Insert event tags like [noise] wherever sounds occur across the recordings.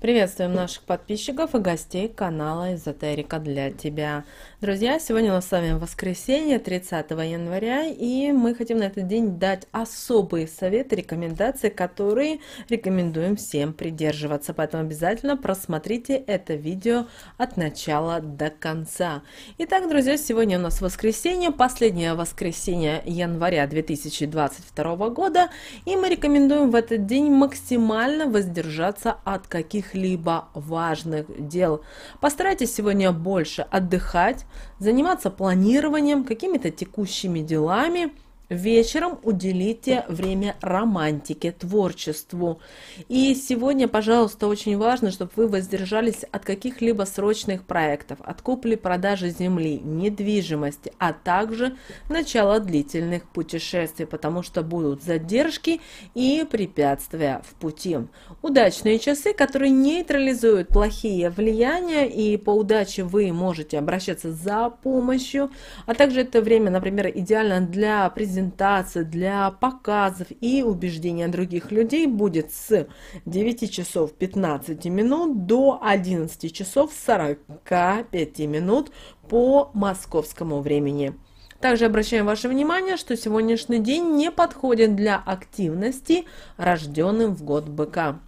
Приветствуем наших подписчиков и гостей канала Эзотерика для тебя. Друзья, сегодня у нас с вами воскресенье, 30 января, и мы хотим на этот день дать особые советы, рекомендации, которые рекомендуем всем придерживаться. Поэтому обязательно просмотрите это видео от начала до конца. Итак, друзья, сегодня у нас воскресенье, последнее воскресенье января 2022 года, и мы рекомендуем в этот день максимально воздержаться от каких каких-либо важных дел. Постарайтесь сегодня больше отдыхать, заниматься планированием, какими-то текущими делами – Вечером уделите время романтике, творчеству. И сегодня, пожалуйста, очень важно, чтобы вы воздержались от каких-либо срочных проектов, от купли-продажи земли, недвижимости, а также начала длительных путешествий, потому что будут задержки и препятствия в пути. Удачные часы, которые нейтрализуют плохие влияния, и по удаче вы можете обращаться за помощью, а также это время, например, идеально для презентации презентаций, для показов и убеждения других людей будет с 9 часов 15 минут до 11 часов 45 минут по московскому времени. Также обращаем ваше внимание, что сегодняшний день не подходит для активности, рожденным в год быка.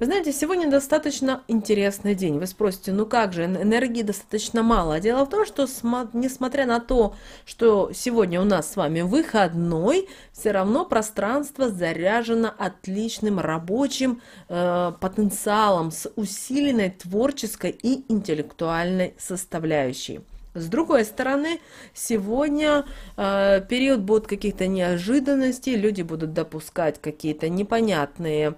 Вы знаете, сегодня достаточно интересный день. Вы спросите, ну как же, энергии достаточно мало. А дело в том, что несмотря на то, что сегодня у нас с вами выходной, все равно пространство заряжено отличным рабочим э, потенциалом с усиленной творческой и интеллектуальной составляющей. С другой стороны, сегодня э, период будет каких-то неожиданностей, люди будут допускать какие-то непонятные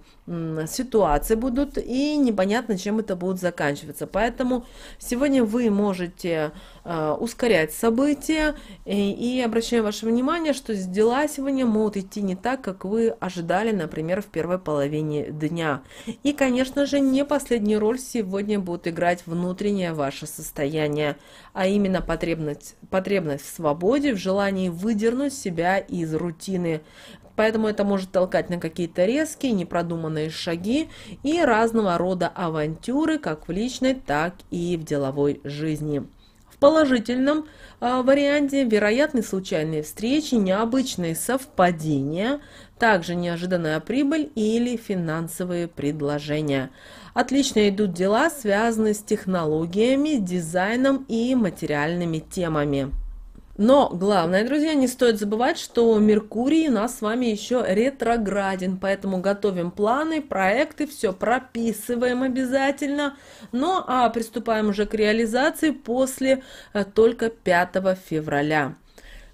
ситуации будут и непонятно, чем это будет заканчиваться. Поэтому сегодня вы можете э, ускорять события и, и обращаю ваше внимание, что дела сегодня могут идти не так, как вы ожидали, например, в первой половине дня. И, конечно же, не последнюю роль сегодня будет играть внутреннее ваше состояние, а именно потребность, потребность в свободе, в желании выдернуть себя из рутины Поэтому это может толкать на какие-то резкие, непродуманные шаги и разного рода авантюры как в личной, так и в деловой жизни. В положительном а, варианте вероятны случайные встречи, необычные совпадения, также неожиданная прибыль или финансовые предложения. Отлично идут дела, связанные с технологиями, дизайном и материальными темами. Но главное, друзья, не стоит забывать, что Меркурий у нас с вами еще ретрограден, поэтому готовим планы, проекты, все прописываем обязательно. Ну а приступаем уже к реализации после э, только 5 февраля.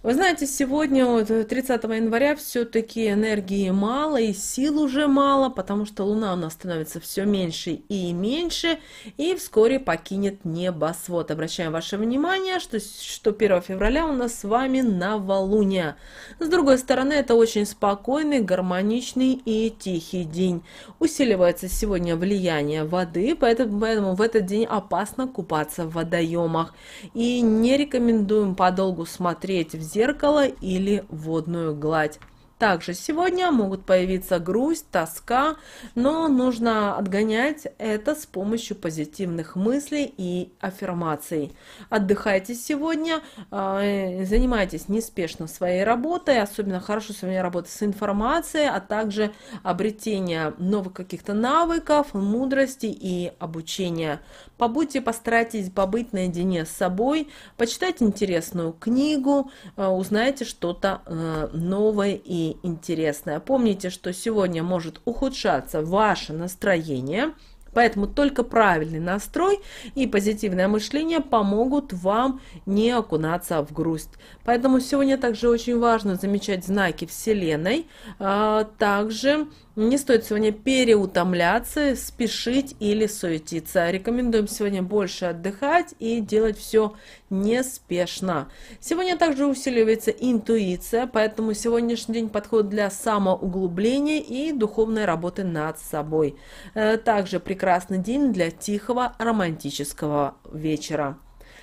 Вы знаете, сегодня, 30 э, января, все-таки энергии мало и сил уже мало, потому что Луна у нас становится все меньше и меньше, и вскоре покинет небосвод. Обращаем ваше внимание, что, что 1 февраля у нас с вами новолуние. С другой стороны, это очень спокойный, гармоничный и тихий день. Усиливается сегодня влияние воды, поэтому, поэтому в этот день опасно купаться в водоемах. И не рекомендуем подолгу смотреть в зеркало зеркало или водную гладь. Также сегодня могут появиться грусть, тоска, но нужно отгонять это с помощью позитивных мыслей и аффирмаций. Отдыхайте сегодня, а, э, занимайтесь неспешно своей работой, особенно хорошо сегодня работать с информацией, а также обретение новых каких-то навыков, мудрости и обучения. Побудьте, постарайтесь побыть наедине с собой, почитайте интересную книгу, а, узнайте что-то э, новое и крайне интересная. Помните, что сегодня может ухудшаться ваше настроение – Поэтому только правильный настрой и позитивное мышление помогут вам не окунаться в грусть. Поэтому сегодня также очень важно замечать знаки Вселенной. А, также не стоит сегодня переутомляться, спешить или суетиться. Рекомендуем сегодня больше отдыхать и делать все неспешно. Сегодня также усиливается интуиция, поэтому сегодняшний день подходит для самоуглубления и духовной работы над собой. Э, также прекрасно прекрасный день для тихого романтического вечера.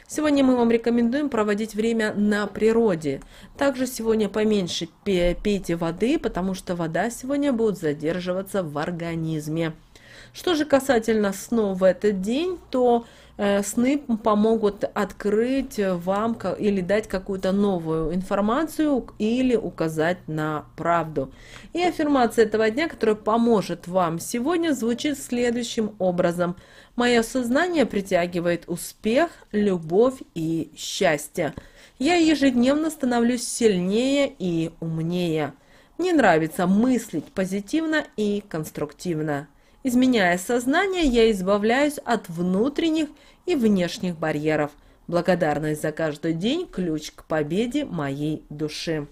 Сегодня мы вам рекомендуем проводить время на природе. Также сегодня поменьше пейте воды, потому что вода сегодня будет задерживаться в организме. Что же касательно снов в этот день, то Э, сны помогут открыть вам или дать какую-то новую информацию или указать на правду. И аффирмация этого дня, которая поможет вам сегодня, звучит следующим образом. Мое сознание притягивает успех, любовь и счастье. Я ежедневно становлюсь сильнее и умнее. Мне нравится мыслить позитивно и конструктивно. Изменяя сознание, я избавляюсь от внутренних и внешних барьеров. Благодарность за каждый день – ключ к победе моей души.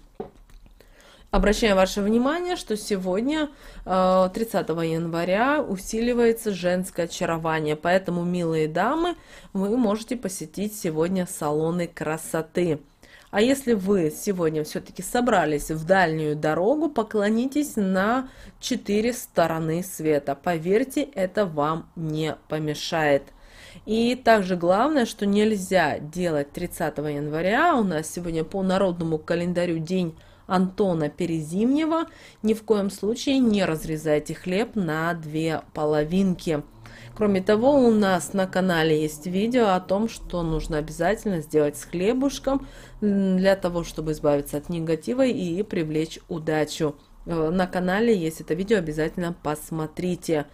Обращаю ваше внимание, что сегодня, 30 э, января, усиливается женское очарование. Поэтому, милые дамы, вы можете посетить сегодня салоны красоты. А если вы сегодня все-таки собрались в дальнюю дорогу, поклонитесь на четыре стороны света. Поверьте, это вам не помешает. И также главное, что нельзя делать 30 января, у нас сегодня по народному календарю день Антона Перезимнего. Ни в коем случае не разрезайте хлеб на две половинки. Кроме того, у нас на канале есть видео о том, что нужно обязательно сделать с хлебушком для того, чтобы избавиться от негатива и привлечь удачу. Э, на канале есть это видео, обязательно посмотрите.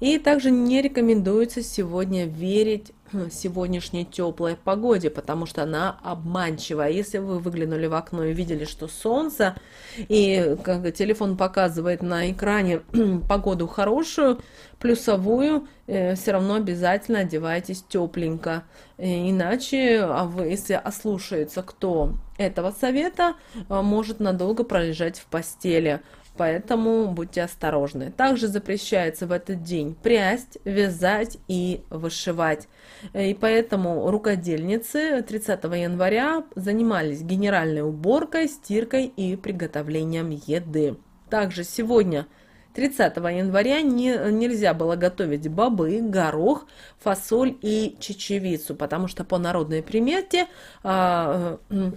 И также не рекомендуется сегодня верить сегодняшней теплой погоде, потому что она обманчива. Если вы выглянули в окно и видели, что солнце, и как телефон показывает на экране [clears throat] погоду хорошую, плюсовую, э, все равно обязательно одевайтесь тепленько. Э, иначе, а вы, если ослушается кто этого совета, э, может надолго пролежать в постели поэтому будьте осторожны. Также запрещается в этот день прясть, вязать и вышивать. Э, и поэтому рукодельницы 30 января занимались генеральной уборкой, стиркой и приготовлением еды. Также сегодня 30 января не, нельзя было готовить бобы, горох, фасоль и чечевицу, потому что по народной примете а, э,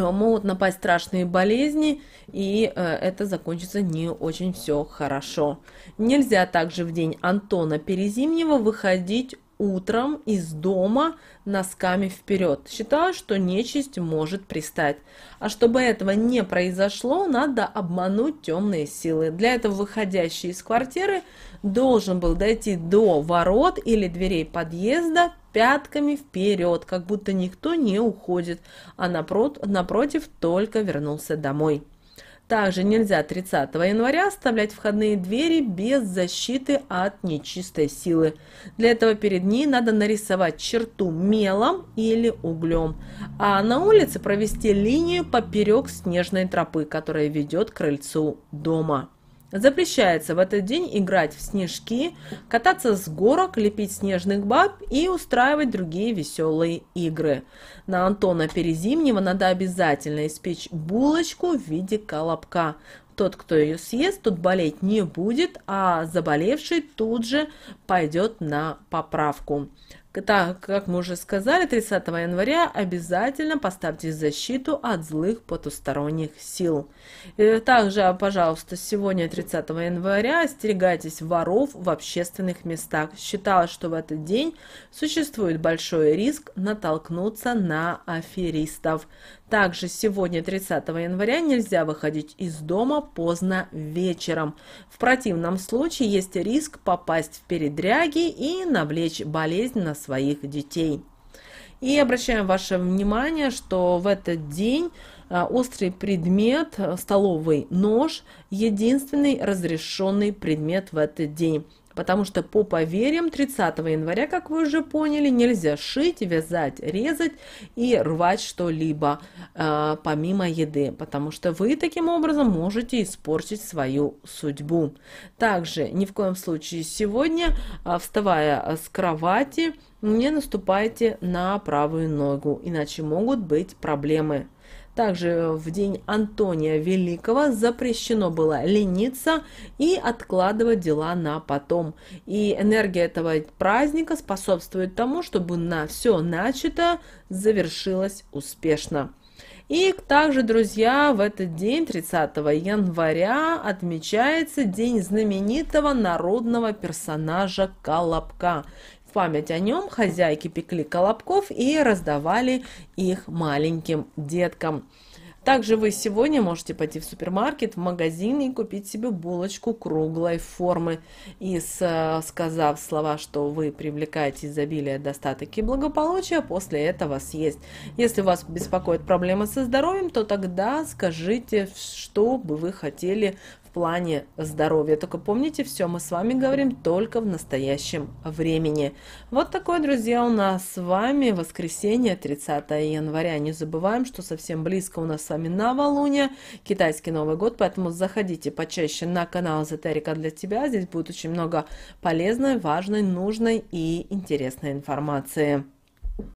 могут напасть страшные болезни, и э, это закончится не очень все хорошо. Нельзя также в день Антона Перезимнего выходить утром из дома носками вперед, считая, что нечисть может пристать. А чтобы этого не произошло, надо обмануть темные силы. Для этого выходящий из квартиры должен был дойти до ворот или дверей подъезда пятками вперед, как будто никто не уходит, а напротив, напротив только вернулся домой. Также нельзя 30 января оставлять входные двери без защиты от нечистой силы. Для этого перед ней надо нарисовать черту мелом или углем, а на улице провести линию поперек снежной тропы, которая ведет к крыльцу дома. Запрещается в этот день играть в снежки, кататься с горок, лепить снежных баб и устраивать другие веселые игры. На Антона Перезимнего надо обязательно испечь булочку в виде колобка. Тот, кто ее съест, тут болеть не будет, а заболевший тут же пойдет на поправку. Так, как мы уже сказали, 30 января обязательно поставьте защиту от злых потусторонних сил. И э, также, пожалуйста, сегодня, 30 января, остерегайтесь воров в общественных местах. Считалось, что в этот день существует большой риск натолкнуться на аферистов. Также сегодня, 30 января, нельзя выходить из дома поздно вечером. В противном случае есть риск попасть в передряги и навлечь болезнь на свой своих детей. И обращаем ваше внимание, что в этот день а, острый предмет, столовый нож, единственный разрешенный предмет в этот день потому что по поверьям 30 января, как вы уже поняли, нельзя шить, вязать, резать и рвать что-либо э, помимо еды, потому что вы таким образом можете испортить свою судьбу. Также ни в коем случае сегодня, э, вставая с кровати, не наступайте на правую ногу, иначе могут быть проблемы также в день Антония Великого запрещено было лениться и откладывать дела на потом. И энергия этого праздника способствует тому, чтобы на все начато завершилось успешно. И также, друзья, в этот день, 30 января, отмечается день знаменитого народного персонажа Колобка память о нем хозяйки пекли колобков и раздавали их маленьким деткам. Также вы сегодня можете пойти в супермаркет, в магазин и купить себе булочку круглой формы. И сказав слова, что вы привлекаете изобилие, достаток и благополучие, после этого съесть. Если вас беспокоит проблема со здоровьем, то тогда скажите, что бы вы хотели плане здоровья. Только помните, все мы с вами говорим только в настоящем времени. Вот такое, друзья, у нас с вами воскресенье, 30 января. Не забываем, что совсем близко у нас с вами новолуние, китайский Новый год, поэтому заходите почаще на канал Эзотерика для тебя. Здесь будет очень много полезной, важной, нужной и интересной информации.